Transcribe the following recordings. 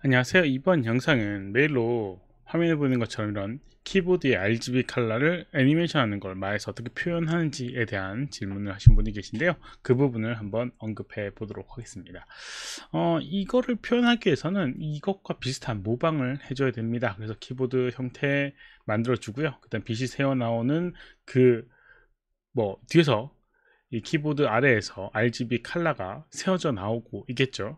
안녕하세요 이번 영상은 메일로 화면에 보이는 것처럼 이런 키보드의 RGB 컬러를 애니메이션하는 걸 말해서 어떻게 표현하는지에 대한 질문을 하신 분이 계신데요 그 부분을 한번 언급해 보도록 하겠습니다 어, 이거를 표현하기 위해서는 이것과 비슷한 모방을 해줘야 됩니다 그래서 키보드 형태 만들어 주고요 그 다음 빛이 새어 나오는 그 뭐 뒤에서 이 키보드 아래에서 RGB 컬러가 세워져 나오고 있겠죠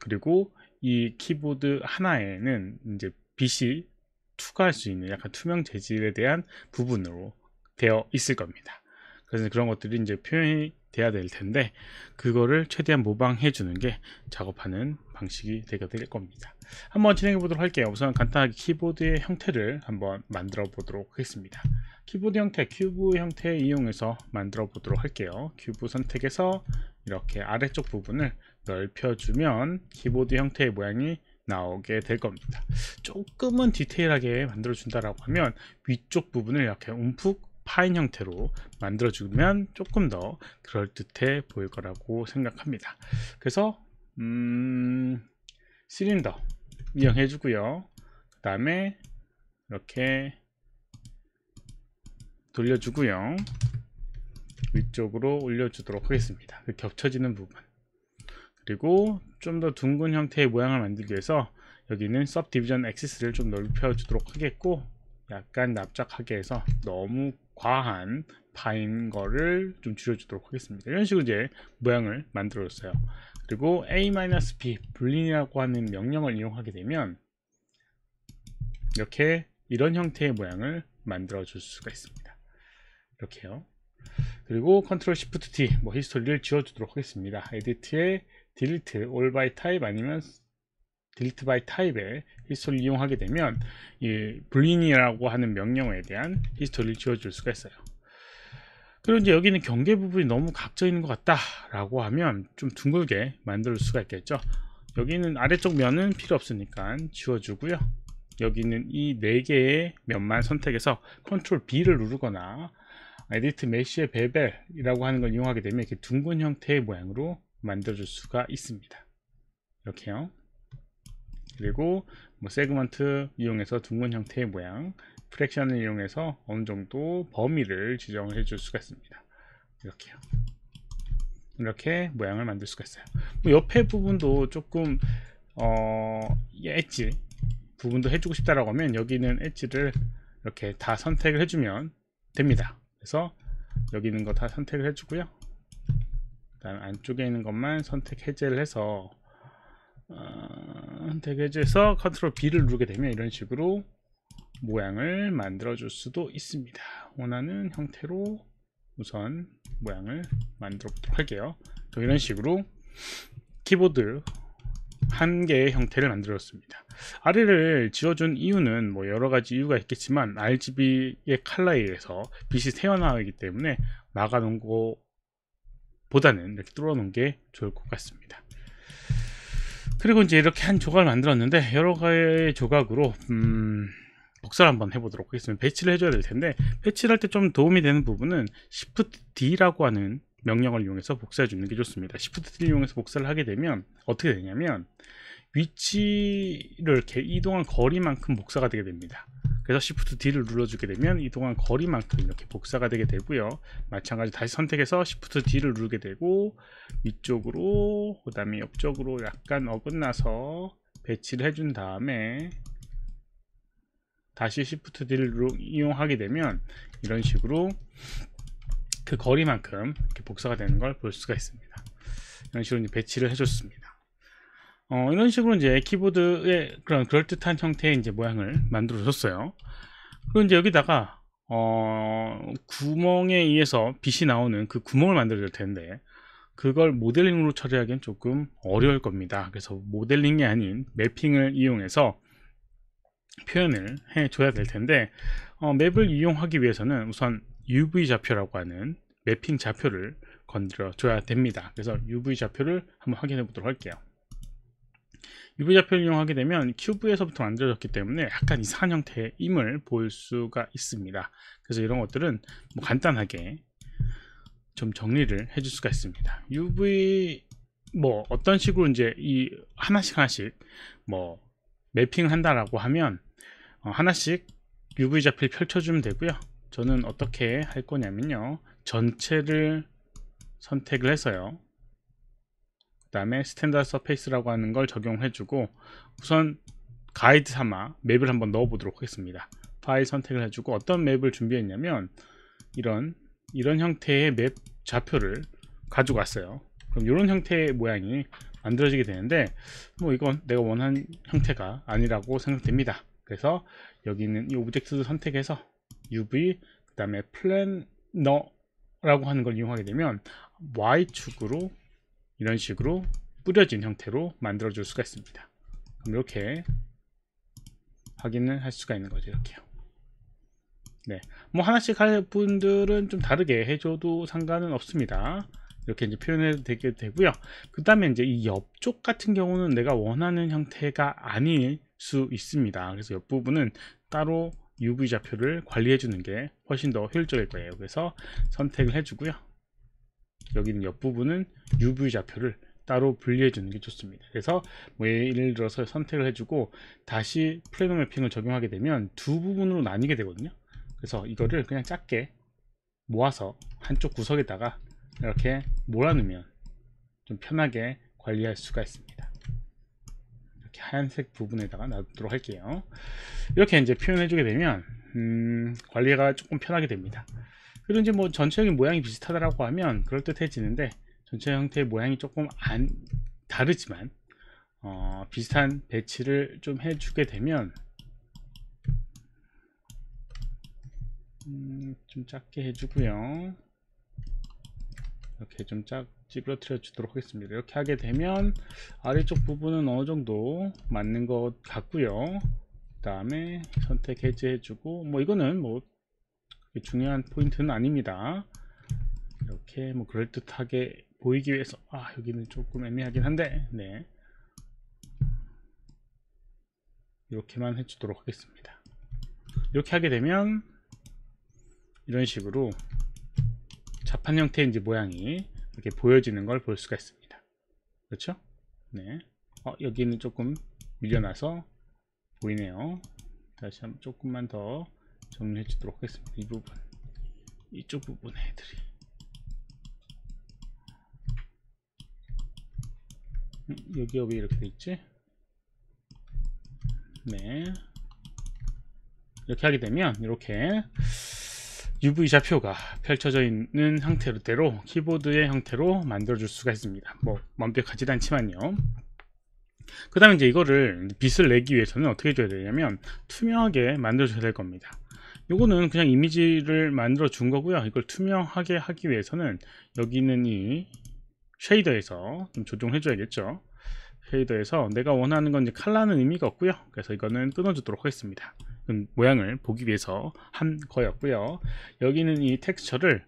그리고 이 키보드 하나에는 이제 빛이 투과할 수 있는 약간 투명 재질에 대한 부분으로 되어 있을 겁니다. 그래서 그런 것들이 이제 표현이 돼야 될 텐데 그거를 최대한 모방해 주는 게 작업하는 방식이 되게 될 겁니다. 한번 진행해 보도록 할게요. 우선 간단하게 키보드의 형태를 한번 만들어 보도록 하겠습니다. 키보드 형태, 큐브 형태 이용해서 만들어 보도록 할게요. 큐브 선택해서 이렇게 아래쪽 부분을 넓혀주면 키보드 형태의 모양이 나오게 될 겁니다 조금은 디테일하게 만들어 준다라고 하면 위쪽 부분을 이렇게 움푹 파인 형태로 만들어 주면 조금 더 그럴듯해 보일 거라고 생각합니다 그래서 음, 시린더 이용해 주고요 그 다음에 이렇게 돌려주고요 위쪽으로 올려주도록 하겠습니다 그 겹쳐지는 부분 그리고 좀 더 둥근 형태의 모양을 만들기 위해서 여기는 섭 디비전 액시스를 좀 넓혀 주도록 하겠고 약간 납작하게 해서 너무 과한 파인 거를 좀 줄여주도록 하겠습니다 이런 식으로 이제 모양을 만들어줬어요 그리고 a-p 불린이라고 하는 명령을 이용하게 되면 이렇게 이런 형태의 모양을 만들어 줄 수가 있습니다 이렇게요 그리고 c t 컨트롤 시프트 T 뭐 히스토리를 지워주도록 하겠습니다 에디트에 딜리트 올 바이 타입 아니면 딜리트 바이 타입의 히스토리를 이용하게 되면 이블린이라고 하는 명령에 대한 히스토리를 지워줄 수가 있어요. 그리고 이제 여기는 경계 부분이 너무 각져 있는 것 같다 라고 하면 좀 둥글게 만들 수가 있겠죠 여기는 아래쪽 면은 필요 없으니까 지워주고요 여기는 이 네 개의 면만 선택해서 컨트롤 B를 누르거나 에디트 메쉬의 베벨이라고 하는 걸 이용하게 되면 이렇게 둥근 형태의 모양으로 만들어줄 수가 있습니다. 이렇게요. 그리고 뭐 세그먼트 이용해서 둥근 형태의 모양, 프랙션을 이용해서 어느 정도 범위를 지정을 해줄 수가 있습니다. 이렇게요. 이렇게 모양을 만들 수가 있어요. 뭐 옆에 부분도 조금 어, 엣지 부분도 해주고 싶다라고 하면 여기는 엣지를 이렇게 다 선택을 해주면 됩니다. 그래서 여기 있는 거 다 선택을 해주고요. 그다음 안쪽에 있는 것만 선택 해제를 해서 어, 선택 해제해서 컨트롤 B를 누르게 되면 이런 식으로 모양을 만들어 줄 수도 있습니다 원하는 형태로 우선 모양을 만들어 보도록 할게요 또 이런 식으로 키보드 한 개의 형태를 만들었습니다 아래를 지워준 이유는 뭐 여러가지 이유가 있겠지만 RGB의 칼라에 의해서 빛이 새어나오기 때문에 막아놓은 거 보다는 이렇게 뚫어 놓은 게 좋을 것 같습니다 그리고 이제 이렇게 한 조각을 만들었는데 여러 가지 조각으로 음, 복사를 한번 해보도록 하겠습니다 배치를 해줘야 될 텐데 배치를 할 때 좀 도움이 되는 부분은 Shift D라고 하는 명령을 이용해서 복사해 주는 게 좋습니다 Shift D를 이용해서 복사를 하게 되면 어떻게 되냐면 위치를 이렇게 이동한 거리만큼 복사가 되게 됩니다 그래서 Shift D를 눌러주게 되면 이동한 거리만큼 이렇게 복사가 되게 되고요. 마찬가지 다시 선택해서 Shift D를 누르게 되고 위쪽으로 그 다음에 옆쪽으로 약간 어긋나서 배치를 해준 다음에 다시 Shift D를 이용하게 되면 이런 식으로 그 거리만큼 이렇게 복사가 되는 걸 볼 수가 있습니다. 이런 식으로 배치를 해줬습니다. 어, 이런 식으로 이제 키보드의 그런 그럴듯한 형태의 이제 모양을 만들어 줬어요. 그리고 이제 여기다가 어, 구멍에 의해서 빛이 나오는 그 구멍을 만들어 줄 텐데 그걸 모델링으로 처리하기엔 조금 어려울 겁니다. 그래서 모델링이 아닌 맵핑을 이용해서 표현을 해줘야 될 텐데 어, 맵을 이용하기 위해서는 우선 UV 좌표라고 하는 맵핑 좌표를 건드려 줘야 됩니다. 그래서 UV 좌표를 한번 확인해 보도록 할게요. UV 좌표를 이용하게 되면 큐브에서부터 만들어졌기 때문에 약간 이상한 형태임을 보일 수가 있습니다. 그래서 이런 것들은 뭐 간단하게 좀 정리를 해줄 수가 있습니다. UV 뭐 어떤 식으로 이제 이 하나씩 하나씩 뭐 매핑을 한다라고 하면 어, 하나씩 UV 좌표를 펼쳐주면 되고요. 저는 어떻게 할 거냐면요. 전체를 선택을 해서요. 다음에 스탠다드 서페이스라고 하는 걸 적용해주고 우선 가이드 삼아 맵을 한번 넣어보도록 하겠습니다. 파일 선택을 해주고 어떤 맵을 준비했냐면 이런 이런 형태의 맵 좌표를 가지고 왔어요. 그럼 이런 형태의 모양이 만들어지게 되는데 뭐 이건 내가 원하는 형태가 아니라고 생각됩니다. 그래서 여기는 있이 오브젝트를 선택해서 UV 그 다음에 플랜너라고 하는 걸 이용하게 되면 Y축으로 이런 식으로 뿌려진 형태로 만들어 줄 수가 있습니다 이렇게 확인을 할 수가 있는 거죠 이렇게요 네, 뭐 하나씩 할 분들은 좀 다르게 해줘도 상관은 없습니다 이렇게 이제 표현해도 되게 되고요 그 다음에 이제 이 옆쪽 같은 경우는 내가 원하는 형태가 아닐 수 있습니다 그래서 옆부분은 따로 UV 좌표를 관리해 주는 게 훨씬 더 효율적일 거예요 그래서 선택을 해주고요 여기는 옆부분은 UV 좌표를 따로 분리해 주는 게 좋습니다 그래서 뭐 예를 들어서 선택을 해주고 다시 플래너 매핑을 적용하게 되면 두 부분으로 나뉘게 되거든요 그래서 이거를 그냥 작게 모아서 한쪽 구석에다가 이렇게 몰아넣으면 좀 편하게 관리할 수가 있습니다 이렇게 하얀색 부분에다가 놔두도록 할게요 이렇게 이제 표현해 주게 되면 음, 관리가 조금 편하게 됩니다 그리고 이제 뭐 전체적인 모양이 비슷하다라고 하면 그럴듯해지는데 전체 형태의 모양이 조금 안 다르지만 어, 비슷한 배치를 좀 해주게 되면 음, 좀 작게 해주고요 이렇게 좀짝 찌그러뜨려 주도록 하겠습니다 이렇게 하게 되면 아래쪽 부분은 어느 정도 맞는 것 같고요 그 다음에 선택 해제해 주고 뭐 이거는 뭐 중요한 포인트는 아닙니다 이렇게 뭐 그럴듯하게 보이기 위해서 아 여기는 조금 애매하긴 한데 네 이렇게만 해주도록 하겠습니다 이렇게 하게 되면 이런 식으로 자판 형태인지 모양이 이렇게 보여지는 걸 볼 수가 있습니다 그렇죠? 네. 어, 여기는 조금 밀려나서 보이네요 다시 한번 조금만 더 정리해 주도록 하겠습니다 이 부분 이쪽 부분에 애들이 음, 여기가 왜 이렇게 돼 있지? 네 이렇게 하게 되면 이렇게 UV 좌표가 펼쳐져 있는 형태로 키보드의 형태로 만들어 줄 수가 있습니다 뭐완벽하지 않지만요 그 다음에 이제 이거를 빛을 내기 위해서는 어떻게 줘야 되냐면 투명하게 만들어 줘야 될 겁니다 요거는 그냥 이미지를 만들어 준 거고요 이걸 투명하게 하기 위해서는 여기 있는 이 쉐이더에서 좀 조정해 줘야겠죠 쉐이더에서 내가 원하는 건 이제 칼라는 의미가 없고요 그래서 이거는 끊어 주도록 하겠습니다 모양을 보기 위해서 한 거였고요 여기는 이 텍스처를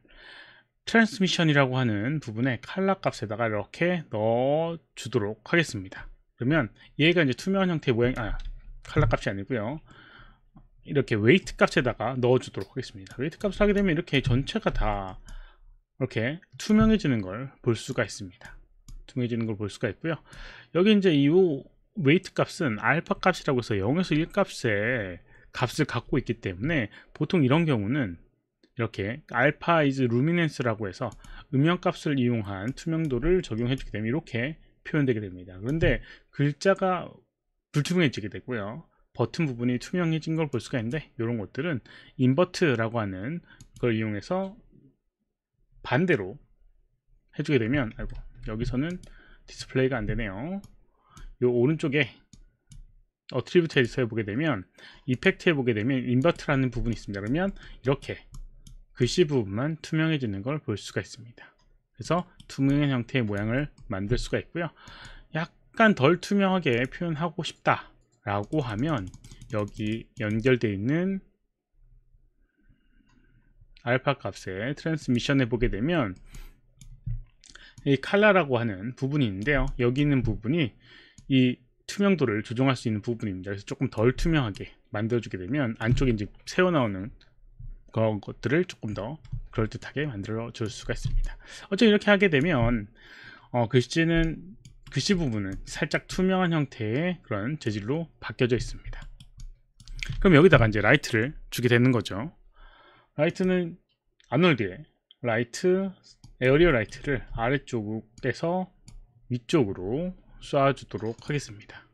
트랜스미션이라고 하는 부분에 칼라 값에다가 이렇게 넣어 주도록 하겠습니다 그러면 얘가 이제 투명한 형태의 모양 아 칼라 값이 아니고요 이렇게 웨이트 값에다가 넣어주도록 하겠습니다. 웨이트 값을 하게 되면 이렇게 전체가 다 이렇게 투명해지는 걸 볼 수가 있습니다. 투명해지는 걸 볼 수가 있고요. 여기 이제 이 웨이트 값은 알파 값이라고 해서 0에서 1 값의 값을 갖고 있기 때문에 보통 이런 경우는 이렇게 알파 이즈 루미넨스라고 해서 음영 값을 이용한 투명도를 적용해 주게 되면 이렇게 표현되게 됩니다. 그런데 글자가 불투명해지게 되고요. 버튼 부분이 투명해진 걸 볼 수가 있는데 이런 것들은 인버트라고 하는 걸 이용해서 반대로 해주게 되면 아이고 여기서는 디스플레이가 안 되네요 이 오른쪽에 어트리뷰트 에디터에 보게 되면 이펙트에 보게 되면 인버트라는 부분이 있습니다 그러면 이렇게 글씨 부분만 투명해지는 걸 볼 수가 있습니다 그래서 투명한 형태의 모양을 만들 수가 있고요 약간 덜 투명하게 표현하고 싶다 라고 하면 여기 연결되어 있는 알파 값에트랜스미션해 보게 되면 이 칼라라고 하는 부분이 있는데요 여기 있는 부분이 이 투명도를 조정할 수 있는 부분입니다 그래서 조금 덜 투명하게 만들어주게 되면 안쪽에 이제 새어나오는 것들을 조금 더 그럴듯하게 만들어 줄 수가 있습니다 어쨌든 이렇게 하게 되면 어, 글씨는 글씨 부분은 살짝 투명한 형태의 그런 재질로 바뀌어져 있습니다. 그럼 여기다가 이제 라이트를 주게 되는 거죠. 라이트는 아놀드의 라이트, 에어리어 라이트를 아래쪽에서 위쪽으로 쏴주도록 하겠습니다.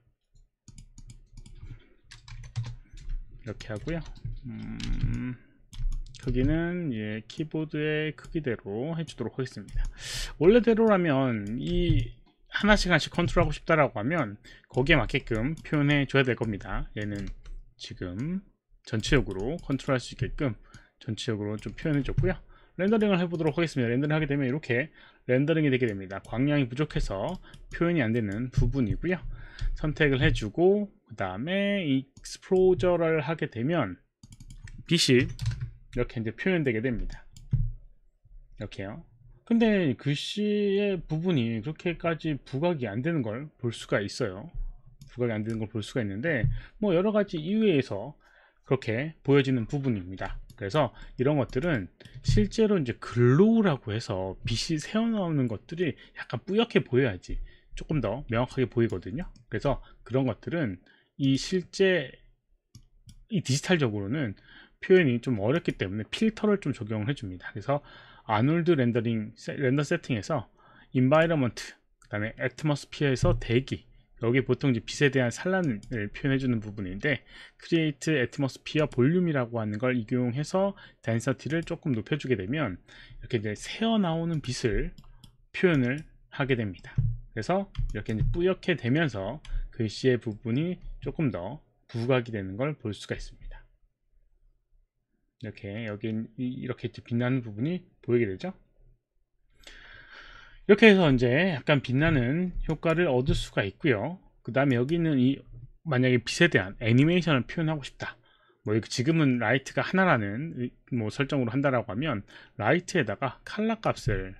이렇게 하고요. 음, 크기는 예, 키보드의 크기대로 해주도록 하겠습니다. 원래대로라면 이 하나씩 하나씩 컨트롤하고 싶다라고 하면 거기에 맞게끔 표현해 줘야 될 겁니다. 얘는 지금 전체적으로 컨트롤할 수 있게끔 전체적으로 좀 표현해 줬고요. 렌더링을 해보도록 하겠습니다. 렌더링 하게 되면 이렇게 렌더링이 되게 됩니다. 광량이 부족해서 표현이 안 되는 부분이고요. 선택을 해주고 그 다음에 익스플로저를 하게 되면 빛이 이렇게 이제 표현되게 됩니다. 이렇게요. 근데 글씨의 부분이 그렇게까지 부각이 안 되는 걸 볼 수가 있어요 부각이 안 되는 걸 볼 수가 있는데 뭐 여러 가지 이외에서 그렇게 보여지는 부분입니다 그래서 이런 것들은 실제로 이제 글로우라고 해서 빛이 새어나오는 것들이 약간 뿌옇게 보여야지 조금 더 명확하게 보이거든요 그래서 그런 것들은 이 실제 이 디지털적으로는 표현이 좀 어렵기 때문에 필터를 좀 적용을 해줍니다 그래서 아놀드 렌더링 렌더 세팅에서 인바이러먼트 그 다음에 애트머스피어에서 대기 여기 보통 이제 빛에 대한 산란을 표현해 주는 부분인데 크리에이트 애트머스피어 볼륨이라고 하는 걸 이용해서 덴서티를 조금 높여 주게 되면 이렇게 이제 새어 나오는 빛을 표현을 하게 됩니다 그래서 이렇게 뿌옇게 되면서 글씨의 부분이 조금 더 부각이 되는 걸 볼 수가 있습니다 이렇게 여긴 이렇게 빛나는 부분이 보이게 되죠 이렇게 해서 이제 약간 빛나는 효과를 얻을 수가 있고요 그 다음에 여기는 이 만약에 빛에 대한 애니메이션을 표현하고 싶다 뭐 지금은 라이트가 하나라는 뭐 설정으로 한다라고 하면 라이트에다가 칼라 값을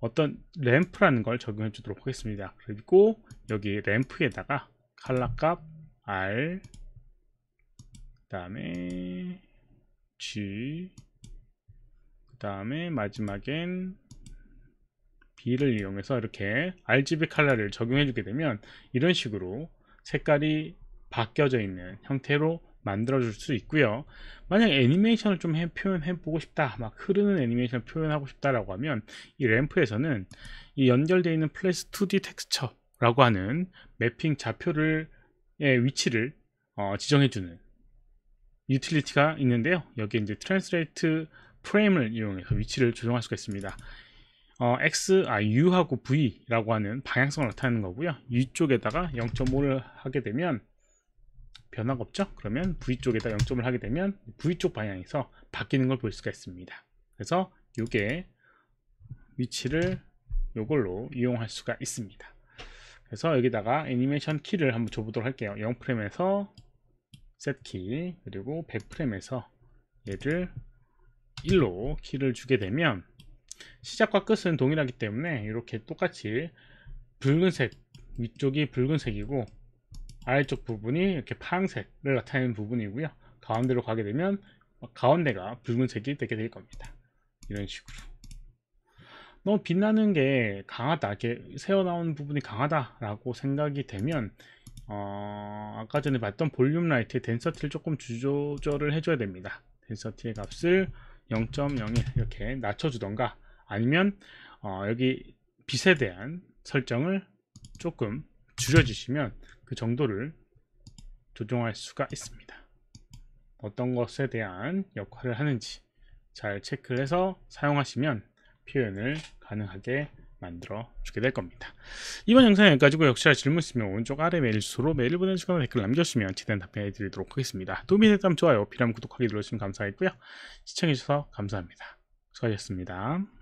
어떤 램프라는 걸 적용해 주도록 하겠습니다 그리고 여기 램프에다가 칼라 값 R 그 다음에 그 다음에 마지막엔 B를 이용해서 이렇게 RGB 컬러를 적용해 주게 되면 이런 식으로 색깔이 바뀌어져 있는 형태로 만들어 줄 수 있고요 만약 애니메이션을 좀 해, 표현해 보고 싶다 막 흐르는 애니메이션을 표현하고 싶다라고 하면 이 램프에서는 이 연결되어 있는 플래스 2D 텍스처라고 하는 매핑 좌표를 의 예, 위치를 어, 지정해 주는 유틸리티가 있는데요. 여기에 이제 트랜스레이트 프레임을 이용해서 위치를 조정할 수가 있습니다. 어, X, 아, U하고 V라고 하는 방향성을 나타내는 거고요. 위 쪽에다가 0.5를 하게 되면 변화가 없죠? 그러면 V 쪽에다 0점을 하게 되면 V 쪽 방향에서 바뀌는 걸 볼 수가 있습니다. 그래서 이게 위치를 이걸로 이용할 수가 있습니다. 그래서 여기다가 애니메이션 키를 한번 줘보도록 할게요. 0프레임에서 세 e t 그리고 100프레임에서 얘를 1로 키를 주게 되면 시작과 끝은 동일하기 때문에 이렇게 똑같이 붉은색 위쪽이 붉은색이고 아래쪽 부분이 이렇게 파란색을 나타내는 부분이고요 가운데로 가게 되면 가운데가 붉은색이 되게 될 겁니다 이런 식으로 너무 빛나는 게 강하다 이렇게 새어나오는 부분이 강하다 라고 생각이 되면 어, 아까 전에 봤던 볼륨 라이트의 덴서티를 조금 조절을 해줘야 됩니다. 덴서티의 값을 0.01 이렇게 낮춰주던가 아니면 어, 여기 빛에 대한 설정을 조금 줄여주시면 그 정도를 조정할 수가 있습니다. 어떤 것에 대한 역할을 하는지 잘체크 해서 사용하시면 표현을 가능하게 만들어 주게 될 겁니다. 이번 영상 여기까지고 역시 질문 있으면 오른쪽 아래 메일 주소로 메일 보내주거나 댓글 남겨주시면 최대한 답변해 드리도록 하겠습니다. 도움이 됐다면 좋아요, 필요하면 구독하기 눌러주시면 감사하겠고요. 시청해주셔서 감사합니다. 수고하셨습니다.